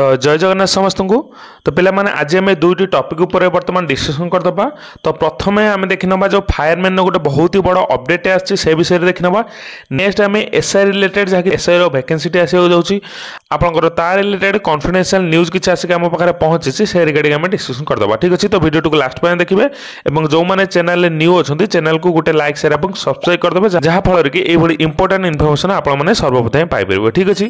ତ ଜୟ ଜଗନ୍ନାଥ ସମସ୍ତଙ୍କୁ ତ ପିଲାମାନେ ଆଜି ଆମେ ଦୁଇଟି ଟପିକ୍ ଉପରେ ବର୍ତ୍ତମାନ ଡିସ୍କସନ୍ କରିଦେବା ତ ପ୍ରଥମେ ଆମେ ଦେଖିନେବା ଯେଉଁ ଫାୟାରମ୍ୟାନ୍ର ଗୋଟେ ବହୁତ ହି ବଡ଼ ଅପଡେଟ୍ ଆସିଛି ସେ ବିଷୟରେ ଦେଖିନେବା ନେକ୍ସଟ ଆମେ ଏସ୍ଆଇ ରିଲେଟେଡ଼ ଯାହାକି ଏସ୍ଆଇର ଭ୍ୟାକେନ୍ସିଟି ଆସିବାକୁ ଯାଉଛି ଆପଣଙ୍କର ତା ରିଲେଟେଡ୍ କନଫିଡେନ୍ସିଆଲ୍ ନ୍ୟୁଜ୍ କିଛି ଆସିକି ଆମ ପାଖରେ ପହଞ୍ଚିଛି ସେ ରିଗାର୍ଡିଂ ଆମେ ଡିସ୍କସନ୍ କରିଦେବା ଠିକ୍ ଅଛି ତ ଭିଡ଼ିଓଟିକୁ ଲାଷ୍ଟ ପାଇଁ ଦେଖିବେ ଏବଂ ଯେଉଁମାନେ ଚ୍ୟାନେଲ୍ରେ ନ୍ୟୁ ଅଛନ୍ତି ଚ୍ୟାନେଲ୍କୁ ଗୋଟେ ଲାଇକ୍ ସେୟାର ଏବଂ ସବସ୍କ୍ରାଇବ୍ କରିଦେବେ ଯାହାଫଳରେ କି ଏଇଭଳି ଇମ୍ପୋର୍ଟାଣ୍ଟ ଇନଫର୍ମେସନ୍ ଆପଣମାନେ ସର୍ବପ୍ରଥମେ ପାଇପାରିବେ ଠିକ୍ ଅଛି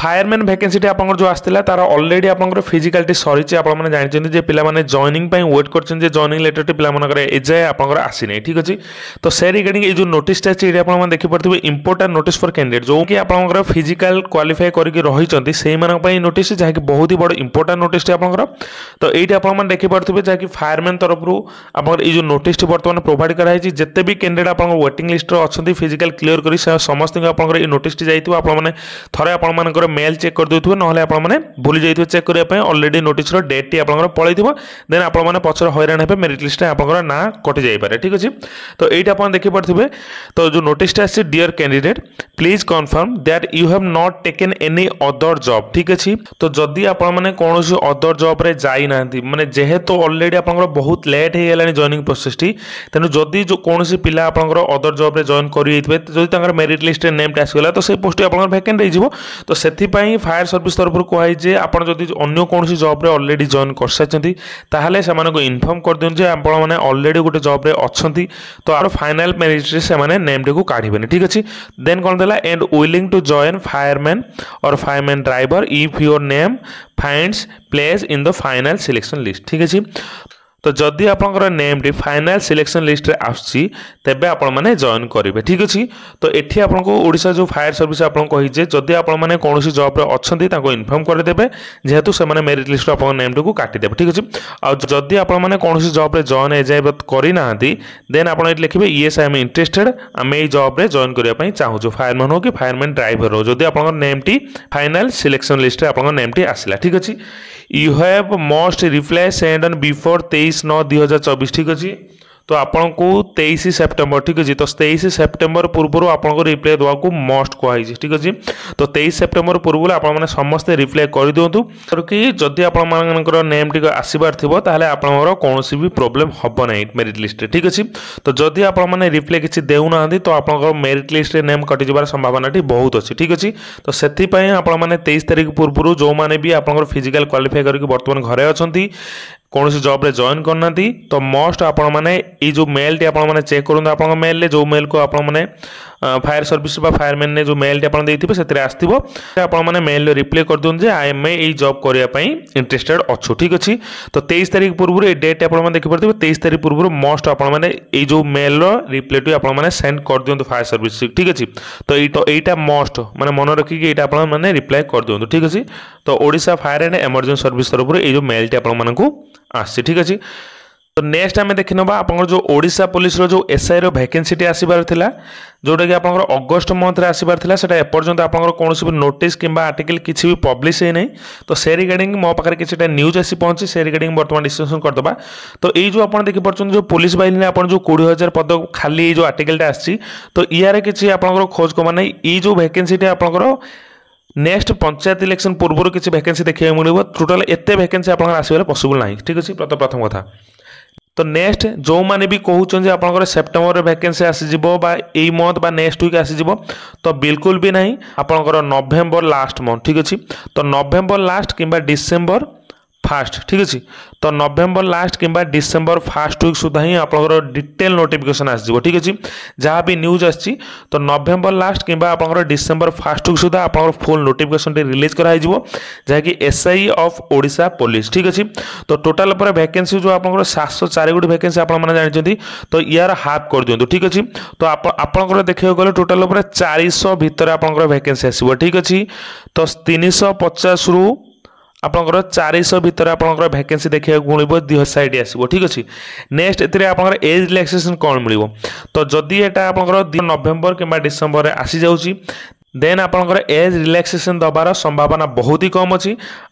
ଫାୟାରମ୍ୟାନ୍ ଭ୍ୟାକେନ୍ସିଟି ଆପଣଙ୍କର ଯେଉଁ ଆସିଥିଲା ତାର ଅଲରେଡ଼ି ଆପଣଙ୍କର ଫିଜିକାଲ୍ଟି ସରିଛି ଆପଣମାନେ ଜାଣିଛନ୍ତି ଯେ ପିଲାମାନେ ଜଏନିଂ ପାଇଁ ୱେଟ୍ କରିଛନ୍ତି ଯେ ଜଏନିଂ ଲେଟର୍ଟି ପିଲାମାନଙ୍କର ଏଯାଏ ଆପଣଙ୍କର ଆସିନାହିଁ ଠିକ୍ ଅଛି ତ ସେ ରିଗାର୍ଡିଂ ଏଇ ଯେଉଁ ନୋଟିସ୍ଟା ଅଛି ଏଇଠି ଆପଣମାନେ ଦେଖିପାରୁଥିବେ ଇମ୍ପୋର୍ଟାଣ୍ଟ ନୋଟିସ୍ ଫର୍ କ୍ୟାଣ୍ଡିଡେଟ୍ ଯେଉଁକି ଆପଣଙ୍କର ଫିଜିକାଲ୍ କ୍ୱାଲିଫାଏ କରିକି ରହିଛନ୍ତି ରହିଛନ୍ତି ସେଇମାନଙ୍କ ପାଇଁ ନୋଟିସ୍ ଯାହାକି ବହୁତ ହି ବଡ଼ ଇମ୍ପୋର୍ଟାଣ୍ଟ ନୋଟିସ୍ଟି ଆପଣଙ୍କର ତ ଏଇଠି ଆପଣମାନେ ଦେଖିପାରୁଥିବେ ଯାହାକି ଫାୟାରମ୍ୟାନ୍ ତରଫରୁ ଆପଣଙ୍କର ଏଇ ଯେଉଁ ନୋଟିସ୍ଟି ବର୍ତ୍ତମାନ ପ୍ରୋଭାଇଡ଼ କରାଯାଇଛି ଯେତେ ବି କ୍ୟାଣ୍ଡିଡେଟ୍ ଆପଣଙ୍କ ୱେଟିଂ ଲିଷ୍ଟରେ ଅଛନ୍ତି ଫିଜିକାଲ କ୍ଲିୟର କରି ସମସ୍ତଙ୍କୁ ଆପଣଙ୍କର ଏଇ ନୋଟିସ୍ଟି ଯାଇଥିବ ଆପଣମାନେ ଥରେ ଆପଣମାନଙ୍କର ମେଲ୍ ଚେକ୍ କରିଦେଉଥିବେ ନହେଲେ ଆପଣମାନେ ଭୁଲି ଯାଇଥିବେ ଚେକ୍ କରିବା ପାଇଁ ଅଲରେଡ଼ି ନୋଟିସ୍ର ଡେଟ୍ଟି ଆପଣଙ୍କର ପଳେଇଥିବ ଦେନ୍ ଆପଣମାନେ ପଛରେ ହଇରାଣ ହେବେ ମେରିଟ୍ লিস্টে ଆପଣଙ୍କର ନାଁ କଟିଯାଇପାରେ ଠିକ୍ ଅଛି ତ তো ଆପଣ ଦେଖିପାରୁଥିବେ ତ ଯେଉଁ যে ଆସିଛି dear candidate please confirm confirm you you not taken any any other जब ठीक अच्छे तो जदि आपसी अदर जब मैंने जेहेतु अलरेडी आप बहुत लेट हो जइनिंग प्रोसेस टी तेनाली कौन पिला आप अदर जब जइन करेंगे मेरीट लिस्ट नेमट आसगला तो पोस्ट आप भैकेट हो तो से फायर सर्विस तरफ कहुए आपड़ जो अलरेडी जइन कर सारी से इनफर्म कर दिखे आपलरेडी गोटे जब अच्छा तो आर फाइनाल मेरीट्रे से नेमटी को काढ़ ठीक अच्छे देन कौन देला and willing to join fireman और fireman and driver if your name finds place in the final selection list ठीक है जी তো যদি আপনার নেমটি ফাইনাল সিলেকশন লিষ্টে আসুচি তেবে আপনার জয়েন মানে করবে ঠিক আছে তো এটি আপনার ওড়শা যে ফায়ার সর্ভিস আপনার কহিছে যদি আপনার মানে কোণী জব্রে অনেক তাঁর ইনফর্ম করেদেবে যেহেতু সে মেরিট লিষ্ট আপনার নেমটি কাটিদেবে ঠিক আছে আদি আপনার মানে কোণী জব্রে জয়েন এযায় করে না দেন আপনার এটি লিখবে ইয়েস আই এম ইন্টরেস্টেড আমি এই জব্রে জয়েন করা চাহুছু ফায়ারম্যান হোক কি ফায়ারম্যান ড্রাইভর হোক যদি আপনার নেমটি ফাইনাল সিলেকশন লিষ্টে আপনার নেমটি আসলা ঠিক আছে you have must reply send on before তেইশ তেইশ নয় দুই হাজার চবিশ ঠিক আছে তো ଆପଣଙ୍କୁ ତେଇଶ ସେପ୍ଟେମ୍ବର ଠିକ୍ ଅଛି ତ ତେଇଶ ସେପ୍ଟେମ୍ବର ପୂର୍ବରୁ ଆପଣଙ୍କୁ ରିପ୍ଲାଏ ଦେବାକୁ ମଷ୍ଟ କୁହାଯାଇଛି ଠିକ୍ ଅଛି ତ ତେଇଶ ସେପ୍ଟେମ୍ବର ପୂର୍ବରୁ ଆପଣମାନେ ସମସ୍ତେ ରିପ୍ଲାଏ କରିଦିଅନ୍ତୁ କି ଯଦି ଆପଣମାନଙ୍କର ନେମ୍ ଟିକେ ଆସିବାର ଥିବ ତାହେଲେ ଆପଣଙ୍କର କୌଣସି ବି ପ୍ରୋବ୍ଲେମ୍ ହେବ ନାହିଁ ମେରିଟ୍ ଲିଷ୍ଟରେ ଠିକ୍ ଅଛି ତ ଯଦି ଆପଣମାନେ ରିପ୍ଲାଏ କିଛି ଦେଉନାହାନ୍ତି ତ ଆପଣଙ୍କର ମେରିଟ୍ ଲିଷ୍ଟରେ ନେମ୍ କଟିଯିବାର ସମ୍ଭାବନାଟି ବହୁତ ଅଛି ଠିକ୍ ଅଛି ତ ସେଥିପାଇଁ ଆପଣମାନେ ତେଇଶ ତାରିଖ ପୂର୍ବରୁ ଯେଉଁମାନେ ବି ଆପଣଙ୍କର ଫିଜିକାଲ୍ କ୍ୱାଲିଫାଏ କରିକି ବର୍ତ୍ତମାନ ଘରେ ଅଛନ୍ତି କୌଣସି ଜବ୍ରେ ଜଏନ୍ କରିନାହାନ୍ତି ତ ମଷ୍ଟ ଆପଣମାନେ ଏଇ ଯେଉଁ ମେଲ୍ଟି ଆପଣମାନେ ଚେକ୍ କରନ୍ତୁ ଆପଣଙ୍କ ମେଲ୍ରେ ଯେଉଁ ମେଲ୍କୁ ଆପଣମାନେ ফায়ার সর্ভিস বা ফায়ারম্যান যে মেলটি আপনার দিয়ে সেতু আসব আপনার মেলরে রিপ্লাই করদিন যে আই এম এই জব করা ইন্টরেস্টেড অছু ঠিক আছে তো তেইশ তারিখ পূর্ব এই ডেট আপনার দেখিপারে তেইশ তারিখ পূর্ব মোস্ট আপনার এই যে মেলর রিপ্লাইটি আপনার সেন্ড করদিও ফায়ার সর্ভিস ঠিক আছে তো এই তো এইটা মোস্ট মানে মনে রাখিকি এইটা আপনার মানে রিপ্লাই করদিও ঠিক আছে তো Odisha fire and emergency service তরফর এই যে মেলটি আপনার আসছে ঠিক আছে তো ନେକ୍ସଟ ଆମେ ଦେଖିନେବା ଆପଣଙ୍କର ଯେଉଁ ଓଡ଼ିଶା ପୋଲିସର ଯେଉଁ ଏସ୍ଆଇର ଭ୍ୟାକେନ୍ସିଟି ଆସିବାର ଥିଲା ଯେଉଁଟାକି ଆପଣଙ୍କର ଅଗଷ୍ଟ ମନ୍ଥରେ ଆସିବାର ଥିଲା ସେଇଟା ଏପର୍ଯ୍ୟନ୍ତ ଆପଣଙ୍କର କୌଣସି ବି ନୋଟିସ୍ କିମ୍ବା ଆର୍ଟିକଲ୍ କିଛି ବି ପବ୍ଲିଶ ହେଇନାହିଁ ତ ସେ ରିଗାର୍ଡ଼ିଂ ମୋ ପାଖରେ କିଛିଟା ନ୍ୟୁଜ୍ ଆସି ପହଞ୍ଚି ସେ ରିଗାର୍ଡ଼ିଂ ବର୍ତ୍ତମାନ ଡିସ୍କସନ୍ କରିଦେବା ତ ଏଇ ଯେଉଁ ଆପଣ ଦେଖିପାରୁଛନ୍ତି ଯେଉଁ ପୋଲିସ ବାହିନୀରେ ଆପଣ ଯେଉଁ କୋଡ଼ିଏ ହଜାର ପଦ ଖାଲି ଏଇ ଯେଉଁ ଆର୍ଟିକଲ୍ଟା ଆସିଛି ତ ଏହାର କିଛି ଆପଣଙ୍କର ଖୋଜ ଖବର ନାହିଁ ଏଇ ଯେଉଁ ଭ୍ୟାକେନ୍ସିଟି ଆପଣଙ୍କର নেক্সট পঞ্চায়েত ইলেকশন পূর্বর কিছু ভ্যাকেন্সি দেখা মিলব টোটাল এত ভ্যাকেন্সি আপনার আসবার পসিবল না ঠিক আছে প্রথম কথা তো ନେକ୍ସଟ ଯେଉଁମାନେ ବି କହୁଛନ୍ତି ଆପଣଙ୍କର ସେପ୍ଟେମ୍ବରରେ ଭ୍ୟାକେନ୍ସି ଆସିଯିବ ବା ଏଇ ମନ୍ଥ ବା ନେକ୍ସଟ ୱିକ୍ ଆସିଯିବ ତ ବିଲକୁଲ ବି ନାହିଁ ଆପଣଙ୍କର ନଭେମ୍ବର ଲାଷ୍ଟ ମନ୍ଥ ଠିକ୍ ଅଛି ତ ନଭେମ୍ବର ଲାଷ୍ଟ କିମ୍ବା ଡିସେମ୍ବର ফাষ্ট ঠিক আছে তো নভেম্বর লাস্ট কিংবা ডিসেম্বর ফাষ্ট উইক সুদ্ধা ହିଁ ଆପଣଙ୍କର ଡିଟେଲ୍ ନୋଟିଫିକେସନ୍ ଆସିଯିବ ଠିକ୍ ଅଛି ଯାହା ବି ନ୍ୟୁଜ୍ ଆସିଛି ତ ନଭେମ୍ବର ଲାଷ୍ଟ କିମ୍ବା ଆପଣଙ୍କର ଡିସେମ୍ବର ଫାଷ୍ଟ ଉଇକ୍ ସୁଦ୍ଧା ଆପଣଙ୍କର ଫୁଲ୍ ନୋଟିଫିକେସନ୍ଟି ରିଲିଜ୍ କରାହେଇଯିବ ଯାହାକି ଏସ୍ଆଇ ଅଫ୍ ଓଡ଼ିଶା ପୋଲିସ ଠିକ୍ ଅଛି ତ ଟୋଟାଲ୍ ଉପରେ ଭ୍ୟାକେନ୍ସି ଯେଉଁ ଆପଣଙ୍କର ସାତଶହ ଚାରିଗୋଟି ଭ୍ୟାକେନ୍ସି ଆପଣମାନେ ଜାଣିଛନ୍ତି ତ ୟାର ହାଫ୍ କରିଦିଅନ୍ତୁ ଠିକ୍ ଅଛି ତ ଆପଣଙ୍କର ଦେଖିବାକୁ ଗଲେ ଟୋଟାଲ୍ ଉପରେ ଚାରିଶହ ଭିତରେ ଆପଣଙ୍କର ଭ୍ୟାକେନ୍ସି ଆସିବ ଠିକ୍ ଅଛି ତ ତିନିଶହ ପଚାଶରୁ ଆପଣଙ୍କର ଚାରିଶହ ଭିତରେ ଆପଣଙ୍କର ଭ୍ୟାକେନ୍ସି ଦେଖିବାକୁ ମିଳିବ ଦୁଇ ହଜାର ସାଇଡ଼ ଆସିବ ଠିକ୍ ଅଛି ନେକ୍ସଟ ଏଥିରେ ଆପଣଙ୍କର ଏଜ୍ ରିଲାକ୍ସେସନ୍ କ'ଣ ମିଳିବ ତ ଯଦି ଏଇଟା ଆପଣଙ୍କର ନଭେମ୍ବର କିମ୍ବା ଡିସେମ୍ବରରେ ଆସିଯାଉଛି ଦେନ୍ ଆପଣଙ୍କର ଏଜ୍ ରିଲାକ୍ସେସନ୍ ଦେବାର ସମ୍ଭାବନା ବହୁତ ହି କମ୍ ଅଛି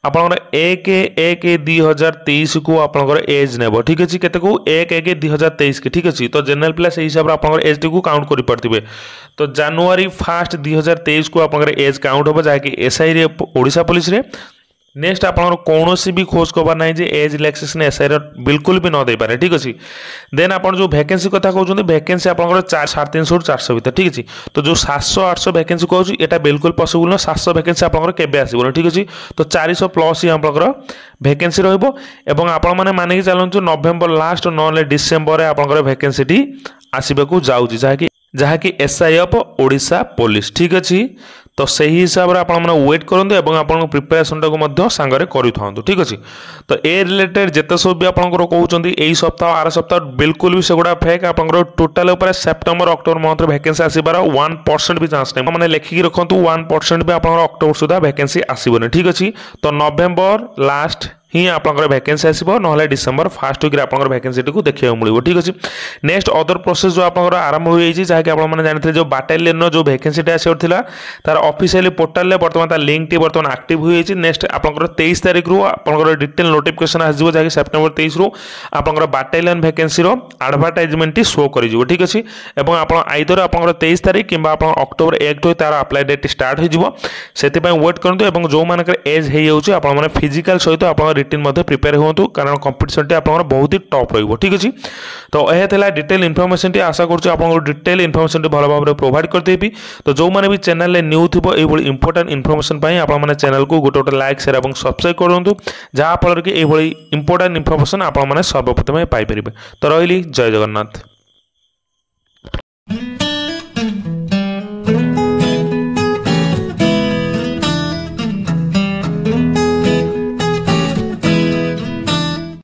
ଆପଣଙ୍କର ଏକ ଏକ ଦୁଇ ହଜାର ତେଇଶକୁ ଆପଣଙ୍କର ଏଜ୍ ନେବ ଠିକ୍ ଅଛି କେତେକୁ ଏକ ଏକ ଦୁଇ ହଜାର ତେଇଶକି ଠିକ୍ ଅଛି ତ ଜେନେରାଲ୍ ପିଲା ସେହି ହିସାବରେ ଆପଣଙ୍କର ଏଜ୍ଟିକୁ କାଉଣ୍ଟ କରିପାରୁଥିବେ ତ ଜାନୁଆରୀ ଫାଷ୍ଟ ଦୁଇ ହଜାର ତେଇଶକୁ ଆପଣଙ୍କର ଏଜ୍ କାଉଣ୍ଟ ହେବ ଯାହାକି ଏସ୍ଆଇରେ ଓଡ଼ିଶା ପୋଲିସରେ নেক্সট আপনার কৌশি বি খোঁজ খবর না যে এজ রিলাক্সেসন এসআইর বিলকুল বি নদেপারে ঠিক আছে দেন আপনার যে ভ্যাকেন্সি কথা কৌন ভ্যাকেন্সি আপনার চার সাড়ে তিনশো চারশো ভিতরে ঠিক আছে তো যে সাতশো আটশো ভ্যাকেন্সি কৌছি এটা বিলকুল পসিবল না সাতশো ভ্যাকেন্সি আপনার কেবে আসবনি ঠিক আছে তো চারিশো প্লস হি আপনার ভ্যাকেন্সি রহব এবং আপনার মানে মানিকি চালু নভেম্বর লাস্ট নহলে ডিসেম্বরে আপনার ভ্যাকেন্সিটি আসবাক যাচ্ছি যা কি যা কি এসআই অফ ওড়িশা পুলিশ ঠিক আছে ତ ସେହି ହିସାବରେ ଆପଣମାନେ ୱେଟ୍ କରନ୍ତୁ ଏବଂ ଆପଣଙ୍କ ପ୍ରିପାରେସନ୍ଟାକୁ ମଧ୍ୟ ସାଙ୍ଗରେ କରିଥାନ୍ତୁ ଠିକ୍ ଅଛି ତ ଏ ରିଲେଟେଡ଼ ଯେତେ ସବୁ ବି ଆପଣଙ୍କର କହୁଛନ୍ତି ଏହି ସପ୍ତାହ ଆର ସପ୍ତାହ ବିଲକୁଲ ବି ସେଗୁଡ଼ା ଫେକ୍ ଆପଣଙ୍କର ଟୋଟାଲ ଉପରେ ସେପ୍ଟେମ୍ବର ଅକ୍ଟୋବର ମନ୍ଥରେ ଭ୍ୟାକେନ୍ସି ଆସିବାର ୱାନ୍ ପରସେଣ୍ଟ ବି ଚାନ୍ସ ନାହିଁ ମାନେ ଲେଖିକି ରଖନ୍ତୁ ୱାନ୍ ପରସେଣ୍ଟ ବି ଆପଣଙ୍କର ଅକ୍ଟୋବର ସୁଦ୍ଧା ଭ୍ୟାକେନ୍ସି ଆସିବନି ଠିକ୍ ଅଛି ତ ନଭେମ୍ବର ଲାଷ୍ଟ ହିଁ ଆପଣଙ୍କର ଭ୍ୟାକେନ୍ସି ଆସିବ ନହେଲେ ଡିସେମ୍ବର ଫାର୍ଷ୍ଟ ୱିକ୍ରେ ଆପଣଙ୍କର ଭ୍ୟାକେନ୍ସିଟିକୁ ଦେଖିବାକୁ ମିଳିବ ଠିକ୍ ଅଛି ନେକ୍ସଟ ଅଦର ପ୍ରୋସେସ୍ ଯେଉଁ ଆପଣଙ୍କର ଆରମ୍ଭ ହୋଇଯାଇଛି ଯାହାକି ଆପଣମାନେ ଜାଣିଥିଲେ ଯେଉଁ ବାଟାଲିୟନ୍ର ଯେଉଁ ଭ୍ୟାକେନ୍ସିଟି ଆସିବାର ଥିଲା ତା'ର ଅଫିସିଆଲି ପୋର୍ଟାଲରେ ବର୍ତ୍ତମାନ ତା ଲିଙ୍କ୍ଟି ବର୍ତ୍ତମାନ ଆକ୍ଟିଭ ହୋଇଯାଇଛି ନେକ୍ସଟ ଆପଣଙ୍କର ତେଇଶ ତାରିଖରୁ ଆପଣଙ୍କର ଡିଟେଲ୍ ନୋଟିଫିକେସନ୍ ଆସିଯିବ ଯାହାକି ସେପ୍ଟେମ୍ବର ତେଇଶରୁ ଆପଣଙ୍କର ବାଟାଲିୟନ୍ ଭ୍ୟାକେନ୍ସିର ଆଡ଼ଭାର୍ଟାଇଜମେଣ୍ଟଟି ସୋ କରିଯିବ ଠିକ୍ ଅଛି ଏବଂ ଆପଣ ଆଇଦର ଆପଣଙ୍କର ତେଇଶ ତାରିଖ କିମ୍ବା ଆପଣ ଅକ୍ଟୋବର ଏକ ହୋଇ ତା'ର ଆପ୍ଲାଏ ଡେଟ୍ ଷ୍ଟାର୍ଟ ହୋଇଯିବ ସେଥିପାଇଁ ୱେଟ୍ କରନ୍ତୁ ଏବଂ ଯେଉଁମାନଙ୍କର ଏଜ୍ ହୋଇଯାଉଛି ଆପଣମାନେ ଫିଜିକାଲ୍ ସହିତ ଆପଣଙ୍କ ରିଟିନ୍ ମଧ୍ୟ ପ୍ରିପେୟାର ହୁଅନ୍ତୁ କାରଣ କମ୍ପିଟିସନ୍ଟି ଆପଣଙ୍କର ବହୁତ ହି ଟପ୍ ରହିବ ଠିକ୍ ଅଛି ତ ଏହା ଥିଲା ଡିଟେଲ୍ ଇନଫର୍ମେସନ୍ଟି ଆଶା କରୁଛି ଆପଣଙ୍କୁ ଡିଟେଲ୍ ଇନଫର୍ମେସନ୍ଟି ଭଲ ଭାବରେ ପ୍ରୋଭାଇଡ଼ କରିଦେବି ତ ଯେଉଁମାନେ ବି ଚ୍ୟାନେଲରେ ନ୍ୟୁ ଥିବ ଏଇଭଳି ଇମ୍ପୋର୍ଟାଣ୍ଟ ଇନଫର୍ମେସନ୍ ପାଇଁ ଆପଣମାନେ ଚ୍ୟାନେଲକୁ ଗୋଟେ ଗୋଟେ ଲାଇକ୍ ସେୟାର ଏବଂ ସବସ୍କ୍ରାଇବ୍ କରନ୍ତୁ ଯାହାଫଳରେ କି ଏଇଭଳି ଇମ୍ପୋର୍ଟାଣ୍ଟ ଇନଫର୍ମେସନ୍ ଆପଣମାନେ ସର୍ବପ୍ରଥମେ ପାଇପାରିବେ ତ ରହିଲି ଜୟ ଜଗନ୍ନାଥ